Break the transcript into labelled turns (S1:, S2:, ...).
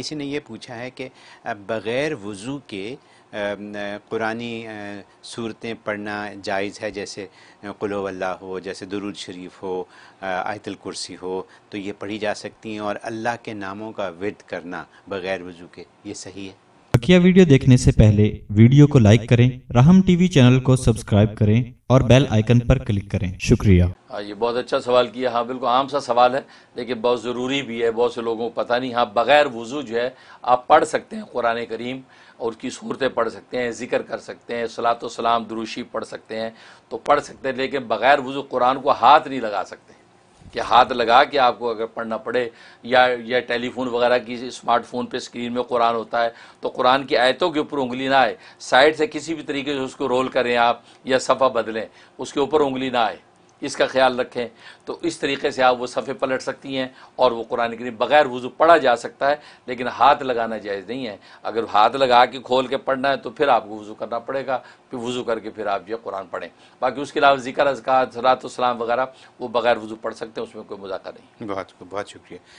S1: किसी ने यह पूछा है कि बग़ैर वज़ू के कुरानी सूरतें पढ़ना जायज़ है जैसे कुल्ला हो जैसे दरुद शरीफ हो आयतल कुर्सी हो तो ये पढ़ी जा सकती हैं और अल्लाह के नामों का विद करना बग़ैर वज़ू के ये सही है
S2: बकिया वीडियो देखने से पहले वीडियो को लाइक करें राहम टीवी चैनल को सब्सक्राइब करें और बेल आइकन पर क्लिक करें शुक्रिया
S3: ये बहुत अच्छा सवाल किया हाँ बिल्कुल आम सा सवाल है लेकिन बहुत ज़रूरी भी है बहुत से लोगों को पता नहीं हाँ बग़ैर वज़ू जो है आप पढ़ सकते हैं कुरान करीम और उसकी सूरतें पढ़ सकते हैं ज़िक्र कर सकते हैं सलात सलाम दुरुशी पढ़ सकते हैं तो पढ़ सकते हैं लेकिन बग़ैर वज़ू कुरान को हाथ नहीं लगा सकते कि हाथ लगा के आपको अगर पढ़ना पड़े या या टेलीफोन वगैरह की स्मार्टफोन पे स्क्रीन में कुरान होता है तो कुरान की आयतों के ऊपर उंगली ना आए साइड से किसी भी तरीके से उसको रोल करें आप या सफ़ा बदलें उसके ऊपर उंगली ना आए इसका ख्याल रखें तो इस तरीके से आप वो सफ़े पलट सकती हैं और वो कुरान करीम बग़ैर वज़ू पढ़ा जा सकता है लेकिन हाथ लगाना जायज़ नहीं है अगर हाथ लगा के खोल के पढ़ना है तो फिर आपको वज़ू करना पड़ेगा फिर वज़ू करके फिर आप जो है कुरान पढ़ें बाकी उसके अलावा जिक्र अजकार सलात वगैरह वो बग़ैर वज़ू पढ़ सकते हैं उसमें कोई मुजाक़ा नहीं
S1: बहुत बहुत शुक्रिया